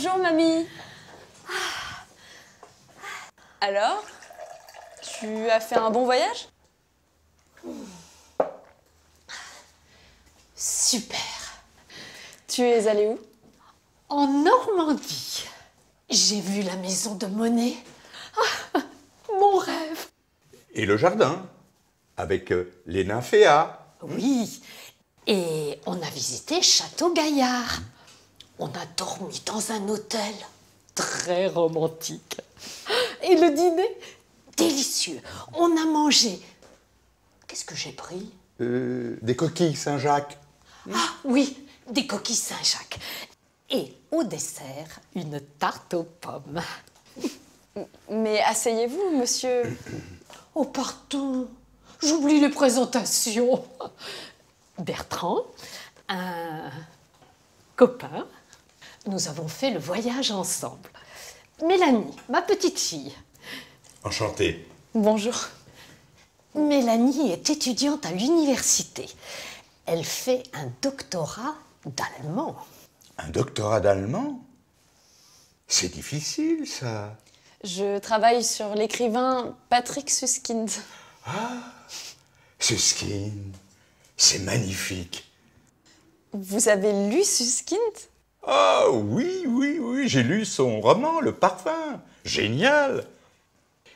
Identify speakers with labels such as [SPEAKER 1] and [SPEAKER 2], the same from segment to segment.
[SPEAKER 1] Bonjour, mamie. Alors Tu as fait un bon voyage Super. Tu es allée où En Normandie. J'ai vu la maison de Monet. mon rêve. Et le jardin, avec euh, les nymphéas. Oui. Et on a visité Château Gaillard. On a dormi dans un hôtel très romantique. Et le dîner Délicieux. On a mangé. Qu'est-ce que j'ai pris euh, Des coquilles Saint-Jacques. Ah oui, des coquilles Saint-Jacques. Et au dessert, une tarte aux pommes. Mais asseyez-vous, monsieur. Oh, pardon. J'oublie les présentations. Bertrand, un copain, nous avons fait le voyage ensemble. Mélanie, ma petite fille. Enchantée. Bonjour. Mélanie est étudiante à l'université. Elle fait un doctorat d'allemand. Un doctorat d'allemand C'est difficile, ça. Je travaille sur l'écrivain Patrick Suskind. Ah Suskind C'est magnifique. Vous avez lu Suskind ah oui, oui, oui, j'ai lu son roman, Le Parfum. Génial.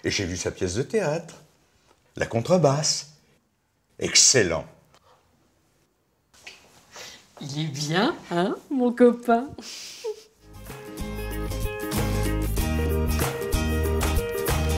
[SPEAKER 1] Et j'ai vu sa pièce de théâtre, La contrebasse. Excellent. Il est bien, hein, mon copain